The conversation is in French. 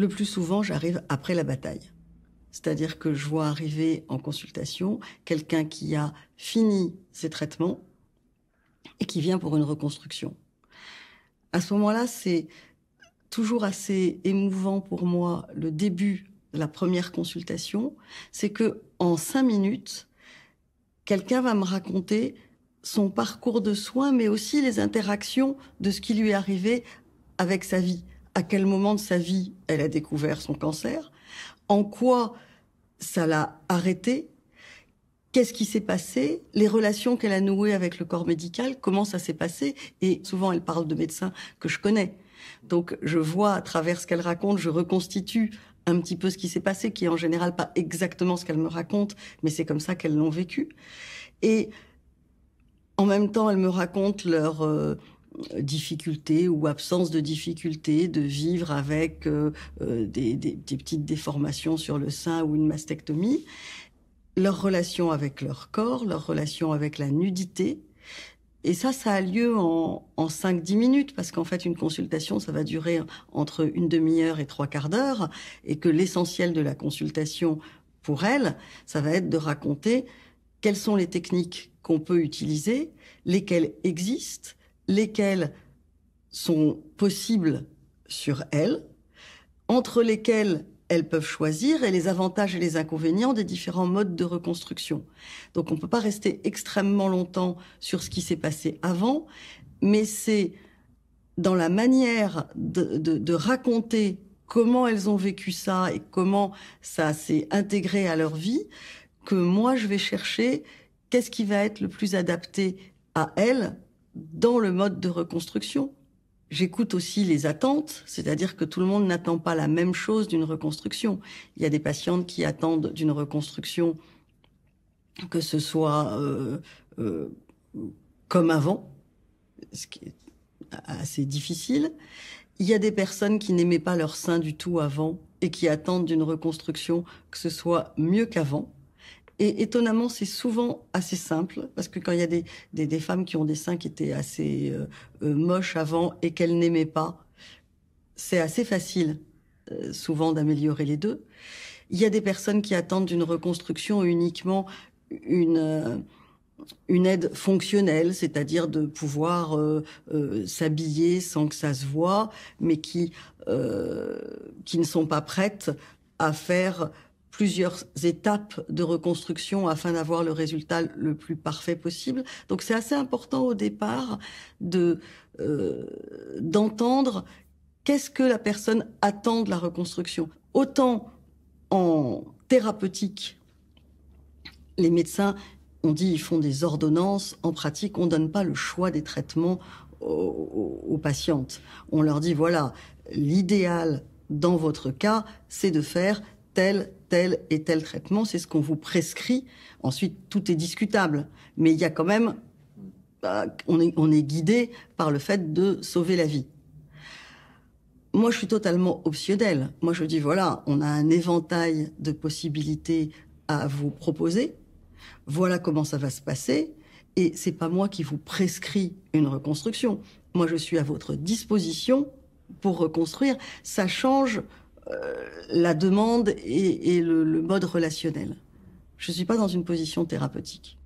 le plus souvent, j'arrive après la bataille. C'est-à-dire que je vois arriver en consultation quelqu'un qui a fini ses traitements et qui vient pour une reconstruction. À ce moment-là, c'est toujours assez émouvant pour moi le début de la première consultation, c'est que en cinq minutes, quelqu'un va me raconter son parcours de soins, mais aussi les interactions de ce qui lui est arrivé avec sa vie à quel moment de sa vie elle a découvert son cancer, en quoi ça l'a arrêté, qu'est-ce qui s'est passé, les relations qu'elle a nouées avec le corps médical, comment ça s'est passé, et souvent elle parle de médecins que je connais. Donc je vois à travers ce qu'elle raconte, je reconstitue un petit peu ce qui s'est passé, qui est en général pas exactement ce qu'elle me raconte, mais c'est comme ça qu'elles l'ont vécu. Et en même temps, elle me raconte leur... Euh, difficulté ou absence de difficulté de vivre avec euh, euh, des, petites déformations sur le sein ou une mastectomie, leur relation avec leur corps, leur relation avec la nudité. Et ça, ça a lieu en, en 5-10 minutes, parce qu'en fait, une consultation, ça va durer entre une demi-heure et trois quarts d'heure, et que l'essentiel de la consultation pour elle, ça va être de raconter quelles sont les techniques qu'on peut utiliser, lesquelles existent, lesquelles sont possibles sur elles, entre lesquelles elles peuvent choisir et les avantages et les inconvénients des différents modes de reconstruction. Donc on ne peut pas rester extrêmement longtemps sur ce qui s'est passé avant, mais c'est dans la manière de, de, raconter comment elles ont vécu ça et comment ça s'est intégré à leur vie que moi je vais chercher qu'est-ce qui va être le plus adapté à elles dans le mode de reconstruction, j'écoute aussi les attentes, c'est-à-dire que tout le monde n'attend pas la même chose d'une reconstruction. Il y a des patientes qui attendent d'une reconstruction que ce soit euh, euh, comme avant, ce qui est assez difficile. Il y a des personnes qui n'aimaient pas leur sein du tout avant et qui attendent d'une reconstruction que ce soit mieux qu'avant. Et étonnamment, c'est souvent assez simple, parce que quand il y a des, des, des femmes qui ont des seins qui étaient assez euh, euh, moches avant et qu'elles n'aimaient pas, c'est assez facile euh, souvent d'améliorer les deux. Il y a des personnes qui attendent d'une reconstruction uniquement une... une aide fonctionnelle, c'est-à-dire de pouvoir s'habiller sans que ça se voit, mais qui qui ne sont pas prêtes à faire plusieurs étapes de reconstruction afin d'avoir le résultat le plus parfait possible. Donc c'est assez important au départ de euh, d'entendre qu'est-ce que la personne attend de la reconstruction. Autant en thérapeutique, les médecins on dit ils font des ordonnances, en pratique on donne pas le choix des traitements aux, patientes. On leur dit voilà l'idéal dans votre cas c'est de faire telle tel et tel traitement, c'est ce qu'on vous prescrit. Ensuite, tout est discutable, mais il y a quand même, bah, on, est, on est guidé par le fait de sauver la vie. Moi, je suis totalement optionnel. Moi, je dis, voilà, on a un éventail de possibilités à vous proposer. Voilà comment ça va se passer. Et c'est pas moi qui vous prescris une reconstruction. Moi, je suis à votre disposition pour reconstruire. Ça change euh, la demande et, le, le, mode relationnel. Je ne suis pas dans une position thérapeutique.